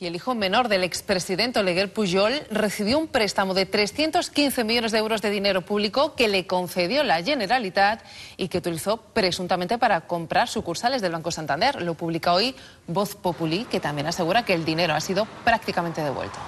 Y el hijo menor del expresidente Oleguer Pujol recibió un préstamo de 315 millones de euros de dinero público que le concedió la Generalitat y que utilizó presuntamente para comprar sucursales del Banco Santander. Lo publica hoy Voz Populi, que también asegura que el dinero ha sido prácticamente devuelto.